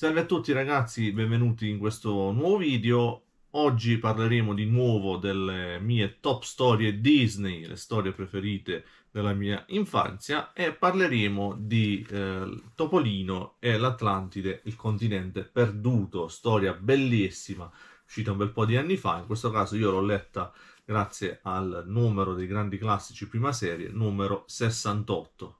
Salve a tutti ragazzi, benvenuti in questo nuovo video. Oggi parleremo di nuovo delle mie top storie Disney, le storie preferite della mia infanzia e parleremo di eh, Topolino e l'Atlantide, il continente perduto, storia bellissima, uscita un bel po' di anni fa, in questo caso io l'ho letta grazie al numero dei grandi classici prima serie, numero 68.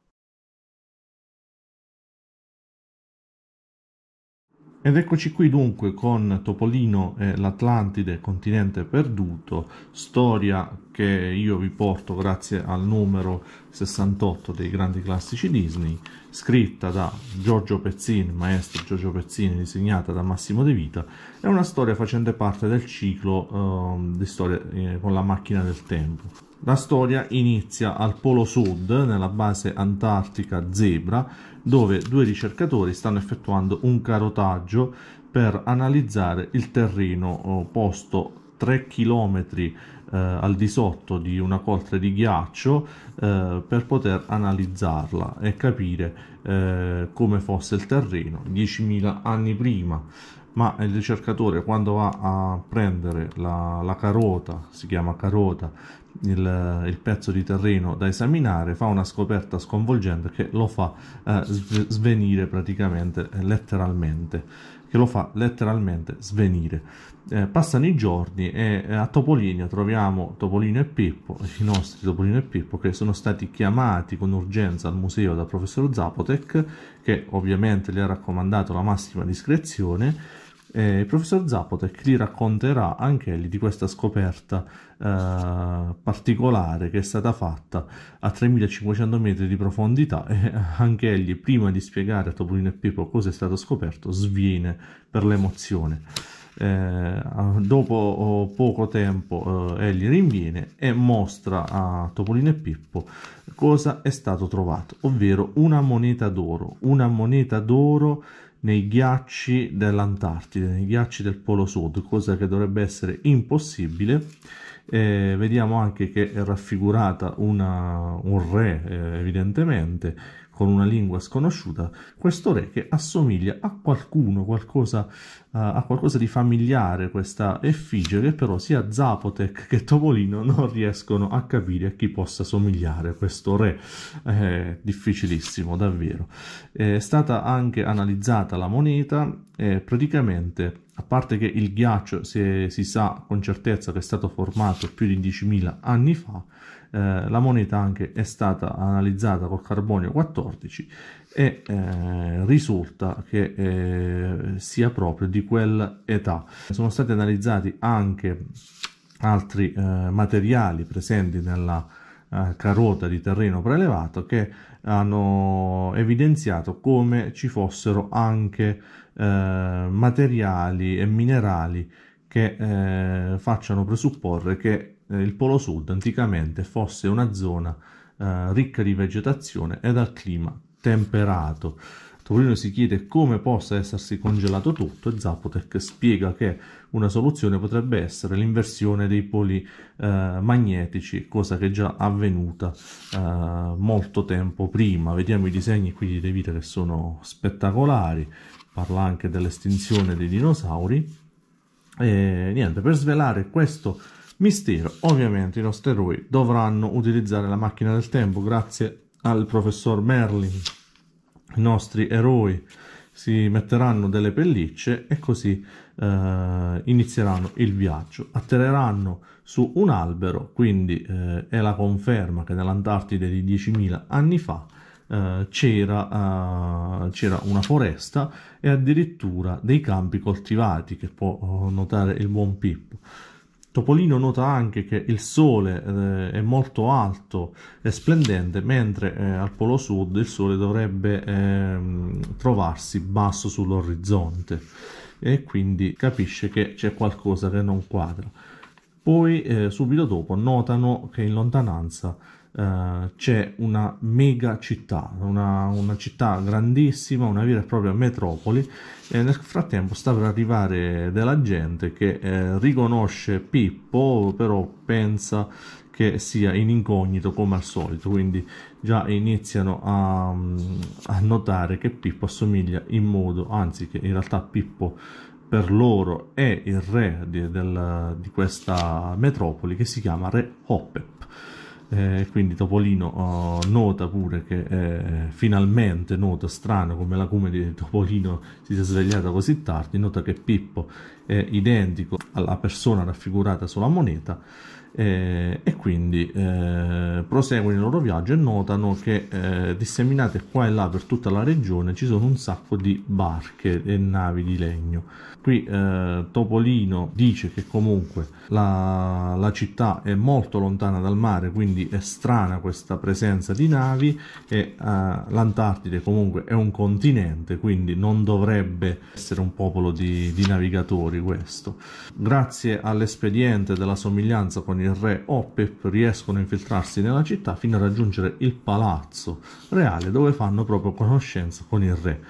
Ed eccoci qui dunque con Topolino e l'Atlantide, continente perduto, storia che io vi porto grazie al numero 68 dei grandi classici Disney, scritta da Giorgio Pezzini, maestro Giorgio Pezzini, disegnata da Massimo De Vita, è una storia facente parte del ciclo eh, di storie eh, con la macchina del tempo. La storia inizia al Polo Sud, nella base antartica Zebra, dove due ricercatori stanno effettuando un carotaggio per analizzare il terreno oh, posto 3 km eh, al di sotto di una coltre di ghiaccio eh, per poter analizzarla e capire eh, come fosse il terreno 10.000 anni prima ma il ricercatore quando va a prendere la, la carota, si chiama carota, il, il, pezzo di terreno da esaminare, fa una scoperta sconvolgente che lo fa eh, svenire praticamente, eh, letteralmente, che lo fa letteralmente svenire. Eh, passano i giorni e eh, a Topolinia troviamo Topolino e Pippo, i nostri Topolino e Pippo, che sono stati chiamati con urgenza al museo dal professor Zapotec, che ovviamente gli ha raccomandato la massima discrezione eh, il professor Zapotec li racconterà anche egli di questa scoperta eh, particolare che è stata fatta a 3500 metri di profondità e anche egli, prima di spiegare a Topolino e Pippo cosa è stato scoperto, sviene per l'emozione. Eh, dopo oh, poco tempo eh, egli rinviene e mostra a Topolino e Pippo cosa è stato trovato, ovvero una moneta d'oro, una moneta d'oro nei ghiacci dell'Antartide, nei ghiacci del Polo Sud, cosa che dovrebbe essere impossibile. Eh, vediamo anche che è raffigurata una, un re, eh, evidentemente, con una lingua sconosciuta, questo re che assomiglia a qualcuno, qualcosa, uh, a qualcosa di familiare, questa effigie che però sia Zapotec che Topolino non riescono a capire a chi possa somigliare questo re. Eh, difficilissimo, davvero. È stata anche analizzata la moneta e praticamente a parte che il ghiaccio si, è, si, sa con certezza che è stato formato più di 10.000 anni fa, eh, la moneta anche è stata analizzata col carbonio 14 e eh, risulta che eh, sia proprio di quell'età. Sono stati analizzati anche altri eh, materiali presenti nella eh, carota di terreno prelevato che hanno evidenziato come ci fossero anche eh, materiali e minerali che facciano presupporre che eh, il Polo Sud anticamente fosse una zona eh, ricca di vegetazione e dal clima temperato. Topolino si chiede come possa essersi congelato tutto e Zapotec spiega che una soluzione potrebbe essere l'inversione dei poli eh, magnetici, cosa che è già avvenuta eh, molto tempo prima. Vediamo i disegni qui di De Vita che sono spettacolari, parla anche dell'estinzione dei dinosauri. E niente, per svelare questo Mistero, ovviamente i nostri eroi dovranno utilizzare la macchina del tempo grazie al professor Merlin. I nostri eroi si metteranno delle pellicce e così eh, inizieranno il viaggio. Atterreranno su un albero, quindi eh, è la conferma che nell'Antartide di 10.000 anni fa eh, c'era, eh, c'era una foresta e addirittura dei campi coltivati che può eh, notare il buon Pippo. Topolino nota anche che il sole eh, è molto alto e splendente, mentre eh, al polo sud il sole dovrebbe eh, trovarsi basso sull'orizzonte e quindi capisce che c'è qualcosa che non quadra. Poi eh, subito dopo notano che in lontananza eh, c'è una mega città, una, una, città grandissima, una vera e propria metropoli e nel frattempo sta per arrivare della gente che eh, riconosce Pippo, però pensa che sia in incognito come al solito, quindi già iniziano a, a notare che Pippo assomiglia in modo, anzi che in realtà Pippo per loro è il re di, del, di, questa metropoli che si chiama Re Hopep. Eh, quindi Topolino oh, nota pure che eh, finalmente nota strano come la cume di Topolino si sia svegliata così tardi nota che Pippo è identico alla persona raffigurata sulla moneta eh, e quindi eh, proseguono il loro viaggio e notano che eh, disseminate qua e là per tutta la regione ci sono un sacco di barche e navi di legno. Qui eh, Topolino dice che comunque la, la, città è molto lontana dal mare, quindi è strana questa presenza di navi e eh, l'Antartide comunque è un continente, quindi non dovrebbe essere un popolo di, di navigatori questo. Grazie all'espediente della somiglianza con Aragorn, il re Opep riescono a infiltrarsi nella città fino a raggiungere il palazzo reale dove fanno proprio conoscenza con il re.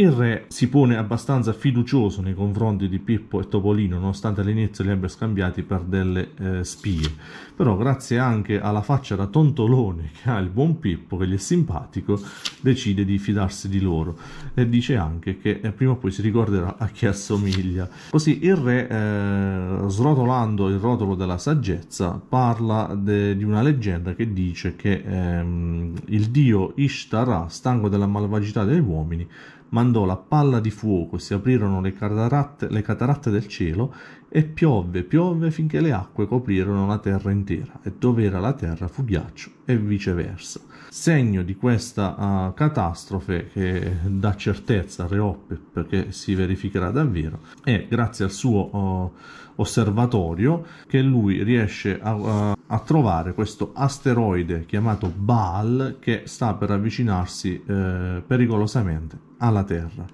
Il re si pone abbastanza fiducioso nei confronti di Pippo e Topolino, nonostante all'inizio li abbia scambiati per delle eh, spie. Però grazie anche alla faccia da tontolone che ha il buon Pippo, che gli è simpatico, decide di fidarsi di loro e dice anche che eh, prima o poi si ricorderà a chi assomiglia. Così il re, eh, srotolando il rotolo della saggezza, parla de, di una leggenda che dice che ehm, il dio Ishtar, stanco della malvagità degli uomini, mandò la palla di fuoco e si aprirono le cataratte, le cataratte del cielo e piovve, piovve finché le acque coprirono la terra intera e dove era la terra fu ghiaccio e viceversa. Segno di questa uh, catastrofe che dà certezza a Reoppe perché si verificherà davvero è grazie al suo uh, osservatorio che lui riesce a, ah, a trovare questo asteroide chiamato Baal che sta per avvicinarsi eh, pericolosamente alla Terra.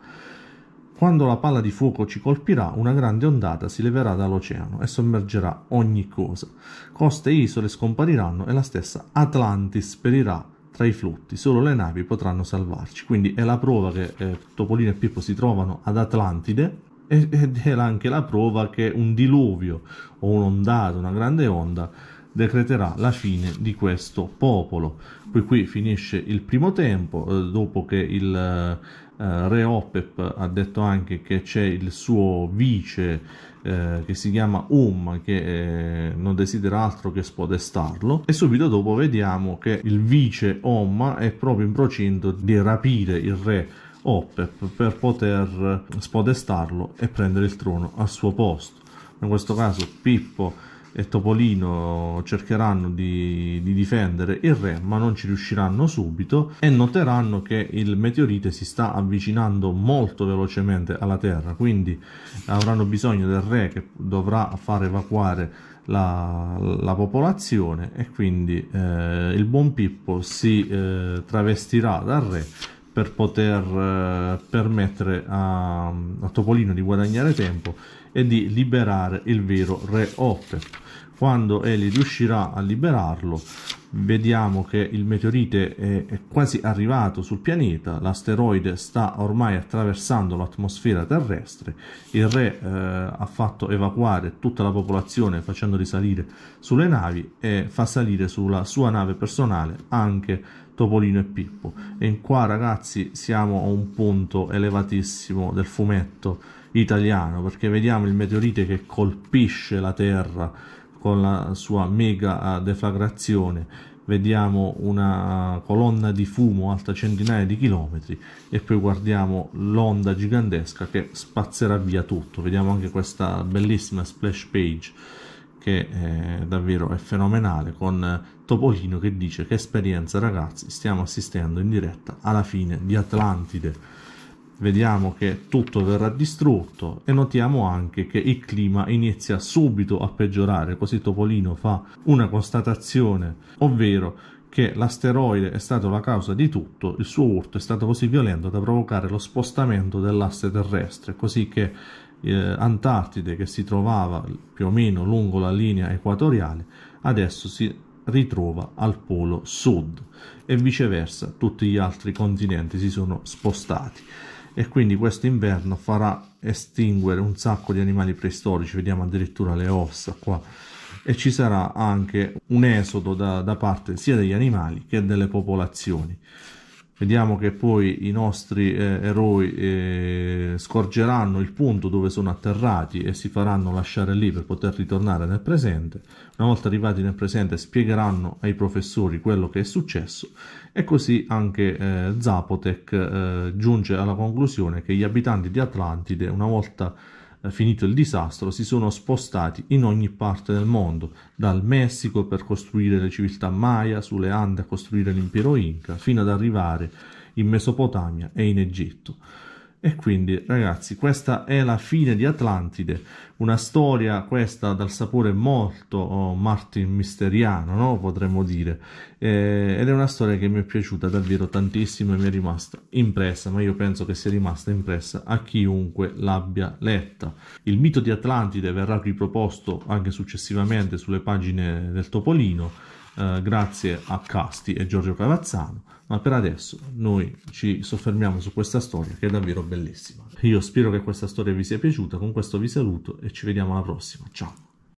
Quando la palla di fuoco ci colpirà, una grande ondata si leverà dall'oceano e sommergerà ogni cosa. Coste e isole scompariranno e la stessa Atlantis perirà tra i flutti. Solo le navi potranno salvarci. Quindi è la prova che eh, Topolino e Pippo si trovano ad Atlantide ed è anche la prova che un diluvio o un'ondata, una grande onda, decreterà la fine di questo popolo. Qui, qui finisce il primo tempo, eh, dopo che il eh, eh, re Opep ha detto anche che c'è il suo vice eh, che si chiama Um, che non desidera altro che spodestarlo. E subito dopo vediamo che il vice Om è proprio in procinto di rapire il re Opep per poter spodestarlo e prendere il trono al suo posto. In questo caso Pippo e Topolino cercheranno di, di, difendere il re, ma non ci riusciranno subito e noteranno che il meteorite si sta avvicinando molto velocemente alla Terra, quindi avranno bisogno del re che dovrà far evacuare la, la popolazione e quindi eh, il buon Pippo si eh, travestirà dal re per poter eh, permettere a, a Topolino di guadagnare tempo e di liberare il vero re Oppe quando Eli riuscirà a liberarlo vediamo che il meteorite è, è quasi arrivato sul pianeta l'asteroide sta ormai attraversando l'atmosfera terrestre il re eh, ha fatto evacuare tutta la popolazione facendo risalire sulle navi e fa salire sulla sua nave personale anche Topolino e Pippo e qua ragazzi siamo a un punto elevatissimo del fumetto italiano perché vediamo il meteorite che colpisce la terra con la sua mega eh, deflagrazione vediamo una eh, colonna di fumo alta centinaia di chilometri e poi guardiamo l'onda gigantesca che spazzerà via tutto vediamo anche questa bellissima splash page che è eh, davvero è fenomenale con Topolino che dice che esperienza ragazzi stiamo assistendo in diretta alla fine di Atlantide vediamo che tutto verrà distrutto e notiamo anche che il clima inizia subito a peggiorare, così Topolino fa una constatazione, ovvero che l'asteroide è stato la causa di tutto, il suo urto è stato così violento da provocare lo spostamento dell'asse terrestre, così che eh, Antartide, che si trovava più o meno lungo la linea equatoriale, adesso si ritrova al polo sud e viceversa tutti gli altri continenti si sono spostati e quindi questo inverno farà estinguere un sacco di animali preistorici, vediamo addirittura le ossa qua, e ci sarà anche un esodo da, da parte sia degli animali che delle popolazioni. Vediamo che poi i nostri eh, eroi eh, scorgeranno il punto dove sono atterrati e si faranno lasciare lì per poter ritornare nel presente. Una volta arrivati nel presente spiegheranno ai professori quello che è successo e così anche eh, Zapotec eh, giunge alla conclusione che gli abitanti di Atlantide, una volta eh, finito il disastro, si sono spostati in ogni parte del mondo, dal Messico per costruire le civiltà Maya, sulle Ande a costruire l'impero Inca, fino ad arrivare in Mesopotamia e in Egitto. E quindi, ragazzi, questa è la fine di Atlantide, una storia questa dal sapore molto oh, Martin misteriano, no? potremmo dire, eh, ed è una storia che mi è piaciuta davvero tantissimo e mi è rimasta impressa, ma io penso che sia rimasta impressa a chiunque l'abbia letta. Il mito di Atlantide verrà riproposto anche successivamente sulle pagine del Topolino, eh, grazie a Casti e Giorgio Cavazzano, ma per adesso noi ci soffermiamo su questa storia che è davvero bellissima. Io spero che questa storia vi sia piaciuta, con questo vi saluto e ci vediamo alla prossima, ciao!